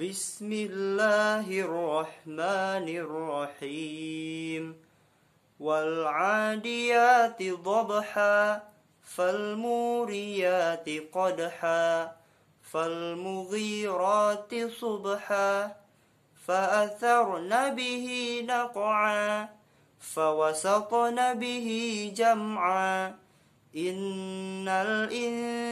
بسم الله الرحمن الرحيم والعاديات ضبحا فالموريات قدحا فالمغيرات صبحا فأثرن به نقعا فوسطن به جمعا إن الإنسان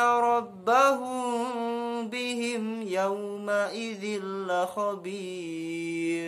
ربهم بهم يومئذ لخبير